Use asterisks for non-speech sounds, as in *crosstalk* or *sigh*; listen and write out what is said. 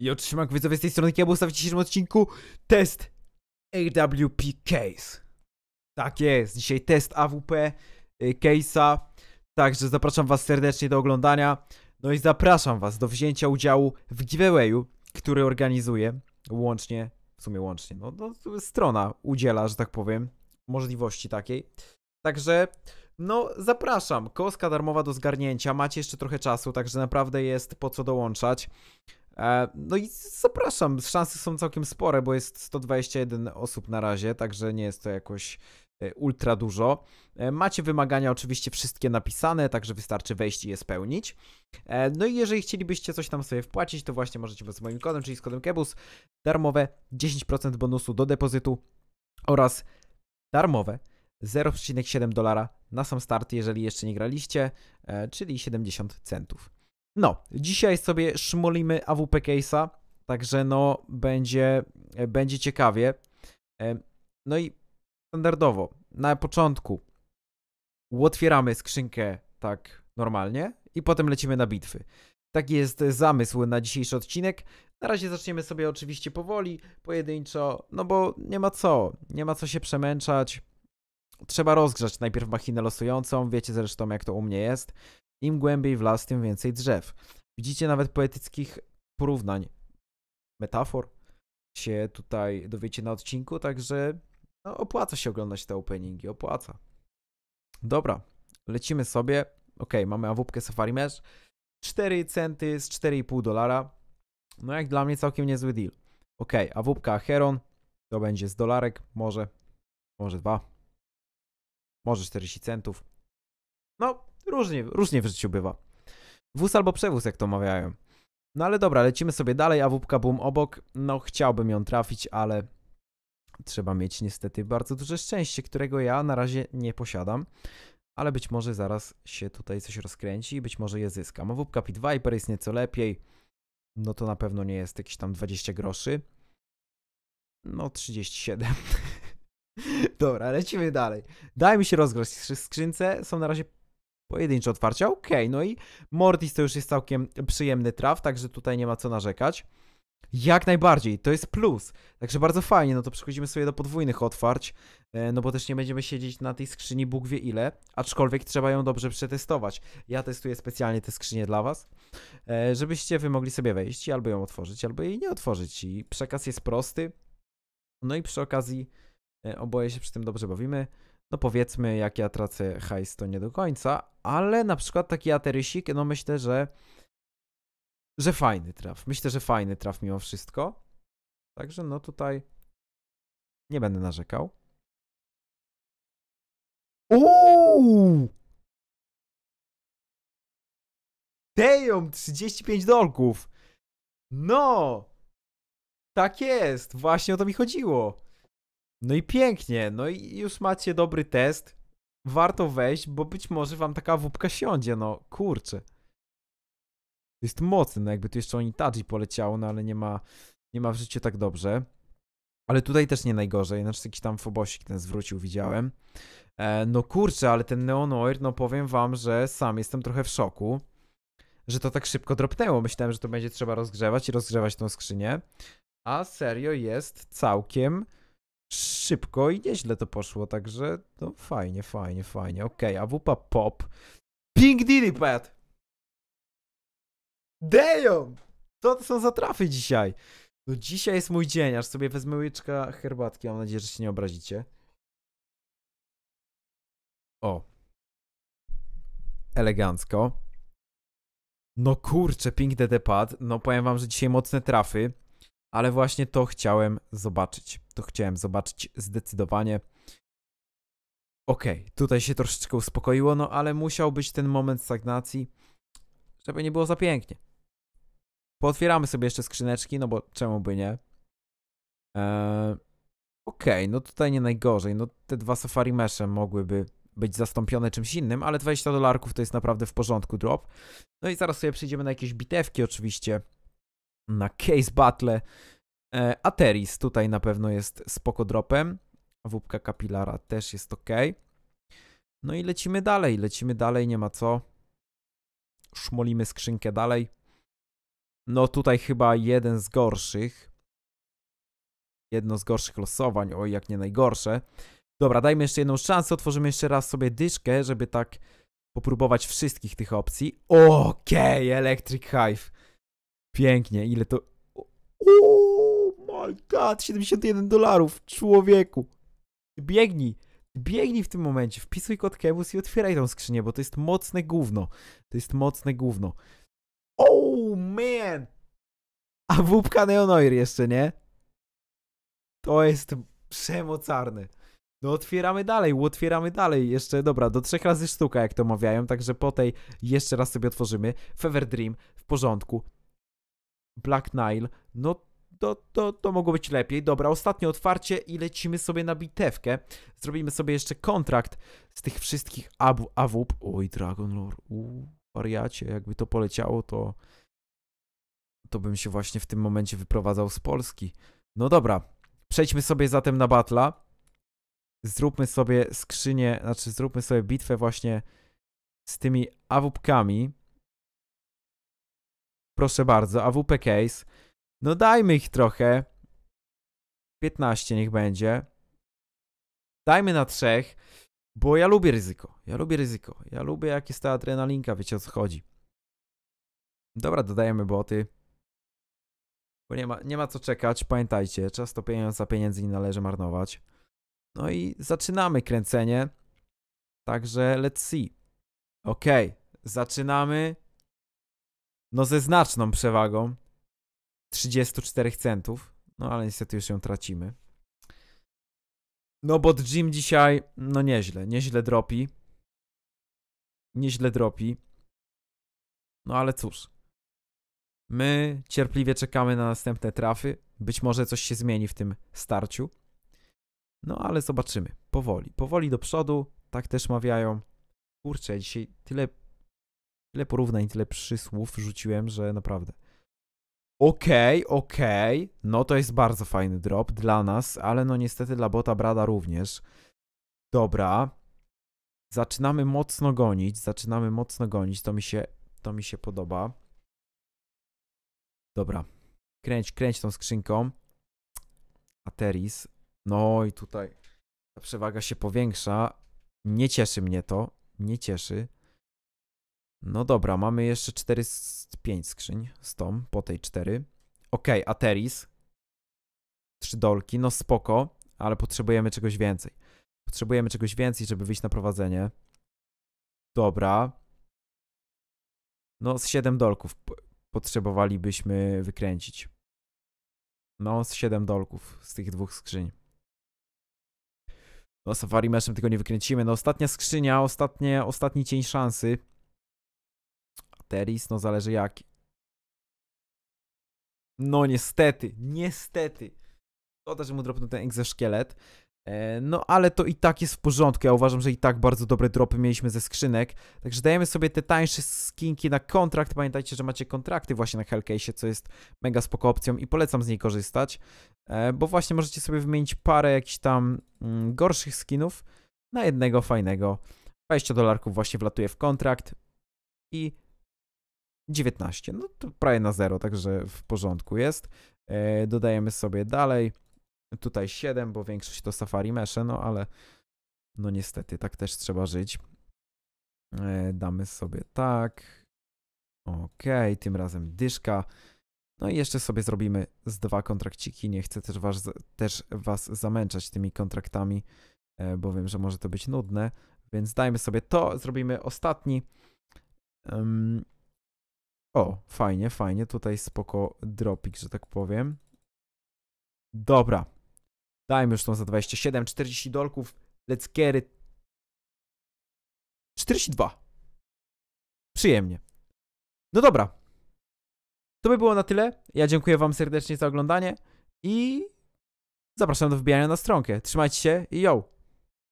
I otrzymam widzowie z tej strony Kiabu w dzisiejszym odcinku test AWP Case. Tak jest, dzisiaj test AWP y, Case'a. Także zapraszam was serdecznie do oglądania. No i zapraszam was do wzięcia udziału w giveawayu, który organizuję łącznie, w sumie łącznie, no, no strona udziela, że tak powiem, możliwości takiej. Także no, zapraszam. Koska darmowa do zgarnięcia. Macie jeszcze trochę czasu, także naprawdę jest po co dołączać. E, no i zapraszam, szanse są całkiem spore, bo jest 121 osób na razie, także nie jest to jakoś e, ultra dużo. E, macie wymagania oczywiście wszystkie napisane, także wystarczy wejść i je spełnić. No i jeżeli chcielibyście coś tam sobie wpłacić, to właśnie możecie z moim kodem, czyli z kodem KEBUS, darmowe 10% bonusu do depozytu oraz darmowe 0,7 dolara na sam start, jeżeli jeszcze nie graliście, czyli 70 centów. No, dzisiaj sobie szmolimy AWP Case'a, także no, będzie, będzie ciekawie. E, no i standardowo, na początku otwieramy skrzynkę tak normalnie i potem lecimy na bitwy. Taki jest zamysł na dzisiejszy odcinek. Na razie zaczniemy sobie oczywiście powoli, pojedynczo, no bo nie ma co, nie ma co się przemęczać. Trzeba rozgrzać najpierw machinę losującą, wiecie zresztą jak to u mnie jest. Im głębiej w las, tym więcej drzew. Widzicie nawet poetyckich porównań, metafor się tutaj dowiecie na odcinku, także no, opłaca się oglądać te openingi, opłaca. Dobra, lecimy sobie. Ok, mamy awupkę Safari Mesh. 4 centy z 4,5 dolara. No jak dla mnie całkiem niezły deal. Ok, awupka Heron to będzie z dolarek, może, może dwa, może 40 centów. No, Różnie, różnie w życiu bywa. Wóz albo przewóz, jak to mawiają. No ale dobra, lecimy sobie dalej, a wupka boom obok. No chciałbym ją trafić, ale trzeba mieć niestety bardzo duże szczęście, którego ja na razie nie posiadam. Ale być może zaraz się tutaj coś rozkręci i być może je zyskam. A wupka Pit Viper jest nieco lepiej. No to na pewno nie jest jakieś tam 20 groszy. No 37. *laughs* Dobra, lecimy dalej. Daj mi się rozgrać skrzynce. Są na razie Pojedyncze otwarcia, ok, no i Mortis to już jest całkiem przyjemny traf, także tutaj nie ma co narzekać. Jak najbardziej, to jest plus. Także bardzo fajnie, no to przechodzimy sobie do podwójnych otwarć, e, no bo też nie będziemy siedzieć na tej skrzyni Bóg wie ile, aczkolwiek trzeba ją dobrze przetestować. Ja testuję specjalnie te skrzynie dla Was, e, żebyście Wy mogli sobie wejść i albo ją otworzyć, albo jej nie otworzyć. I przekaz jest prosty, no i przy okazji e, oboje się przy tym dobrze bawimy no powiedzmy, jak ja tracę hajs, to nie do końca, ale na przykład taki aterysik, no myślę, że że fajny traf. Myślę, że fajny traf mimo wszystko. Także no tutaj nie będę narzekał. Uuuu! Damn, 35 dolków! No! Tak jest! Właśnie o to mi chodziło! No i pięknie, no i już macie dobry test. Warto wejść, bo być może wam taka wódka siądzie, no kurczę. To jest mocny, no jakby tu jeszcze Onitaji poleciało, no ale nie ma, nie ma w życiu tak dobrze. Ale tutaj też nie najgorzej, znaczy jakiś tam fobosik ten zwrócił, widziałem. E, no kurczę, ale ten Neonoir, no powiem wam, że sam jestem trochę w szoku, że to tak szybko dropnęło. Myślałem, że to będzie trzeba rozgrzewać i rozgrzewać tą skrzynię. A serio jest całkiem szybko i nieźle to poszło, także no fajnie, fajnie, fajnie. Okej, okay, a wupa pop. Pink Dilipad! Damn! Co to są za trafy dzisiaj? No dzisiaj jest mój dzień, aż sobie wezmę łyczka herbatki, mam nadzieję, że się nie obrazicie. O. Elegancko. No kurczę, Pink DD pad. No powiem wam, że dzisiaj mocne trafy, ale właśnie to chciałem zobaczyć to chciałem zobaczyć zdecydowanie. Okej, okay, tutaj się troszeczkę uspokoiło, no ale musiał być ten moment stagnacji, żeby nie było za pięknie. Pootwieramy sobie jeszcze skrzyneczki, no bo czemu by nie? Eee, Okej, okay, no tutaj nie najgorzej. No te dwa safari mesze mogłyby być zastąpione czymś innym, ale 20 dolarków to jest naprawdę w porządku drop. No i zaraz sobie przejdziemy na jakieś bitewki oczywiście. Na case battle E, Ateris tutaj na pewno jest spoko dropem. Wóbka kapilara też jest ok. No i lecimy dalej, lecimy dalej, nie ma co. Szmolimy skrzynkę dalej. No tutaj chyba jeden z gorszych. Jedno z gorszych losowań, oj jak nie najgorsze. Dobra, dajmy jeszcze jedną szansę, otworzymy jeszcze raz sobie dyszkę, żeby tak popróbować wszystkich tych opcji. Okej, okay, Electric Hive. Pięknie, ile to... Uuu oh god, 71 dolarów, człowieku. Biegnij, biegnij w tym momencie, wpisuj kod Kebus i otwieraj tą skrzynię, bo to jest mocne gówno. To jest mocne gówno. Oh man! A wupka Neonoir jeszcze, nie? To jest przemocarny. No otwieramy dalej, otwieramy dalej. Jeszcze, dobra, do trzech razy sztuka, jak to mawiają, także po tej jeszcze raz sobie otworzymy. Fever Dream, w porządku. Black Nile, no to, to, to mogło być lepiej. Dobra, ostatnie otwarcie i lecimy sobie na bitewkę. Zrobimy sobie jeszcze kontrakt z tych wszystkich abu awup. Oj, Dragon Lore, uuu, wariacie, jakby to poleciało, to to bym się właśnie w tym momencie wyprowadzał z Polski. No dobra, przejdźmy sobie zatem na batla. Zróbmy sobie skrzynię, znaczy zróbmy sobie bitwę właśnie z tymi awupkami. Proszę bardzo, AWP case. No dajmy ich trochę. 15 niech będzie. Dajmy na trzech, bo ja lubię ryzyko. Ja lubię ryzyko. Ja lubię jak jest ta adrenalinka, wiecie o co chodzi. Dobra, dodajemy boty. Bo nie ma, nie ma co czekać, pamiętajcie, czas to pieniądz, a pieniędzy nie należy marnować. No i zaczynamy kręcenie. Także let's see. Ok, zaczynamy. No ze znaczną przewagą. 34 centów. No ale niestety już ją tracimy. No bo Jim dzisiaj, no nieźle, nieźle dropi. Nieźle dropi. No ale cóż. My cierpliwie czekamy na następne trafy. Być może coś się zmieni w tym starciu. No ale zobaczymy. Powoli, powoli do przodu. Tak też mawiają. Kurczę, dzisiaj tyle, tyle porównań, tyle przysłów rzuciłem, że naprawdę. Okej, okay, okej. Okay. No to jest bardzo fajny drop dla nas, ale no niestety dla bota Brada również. Dobra. Zaczynamy mocno gonić, zaczynamy mocno gonić, to mi się, to mi się podoba. Dobra. Kręć, kręć tą skrzynką. Ateris. No i tutaj ta przewaga się powiększa. Nie cieszy mnie to, nie cieszy. No dobra, mamy jeszcze 4 5 skrzyń z tą, po tej 4. Okej, okay, Ateris. Trzy dolki, no spoko, ale potrzebujemy czegoś więcej. Potrzebujemy czegoś więcej, żeby wyjść na prowadzenie. Dobra. No z 7 dolków potrzebowalibyśmy wykręcić. No z 7 dolków z tych dwóch skrzyń. No Safari Meshem tego nie wykręcimy. No ostatnia skrzynia, ostatnie, ostatni cień szansy. Teris, no zależy jaki. No niestety, niestety. To że mu dropnął ten egzoszkielet. E, no ale to i tak jest w porządku, ja uważam, że i tak bardzo dobre dropy mieliśmy ze skrzynek, także dajemy sobie te tańsze skinki na kontrakt, pamiętajcie, że macie kontrakty właśnie na Hellcase, co jest mega spoko opcją i polecam z niej korzystać, e, bo właśnie możecie sobie wymienić parę jakichś tam mm, gorszych skinów na jednego fajnego, 20 dolarków właśnie wlatuje w kontrakt i 19. No to prawie na 0, także w porządku jest. E, dodajemy sobie dalej. Tutaj 7, bo większość to Safari Mesze, no ale no niestety, tak też trzeba żyć. E, damy sobie tak. Ok, tym razem dyszka. No i jeszcze sobie zrobimy z dwa kontrakciki. Nie chcę też was, też was zamęczać tymi kontraktami, e, bo wiem, że może to być nudne. Więc dajmy sobie to, zrobimy ostatni. O, fajnie, fajnie. Tutaj spoko dropik, że tak powiem. Dobra. Dajmy już tą za 27, 40 dolków. Let's get it. 42. Przyjemnie. No dobra. To by było na tyle. Ja dziękuję wam serdecznie za oglądanie i zapraszam do wbijania na stronkę. Trzymajcie się i yo!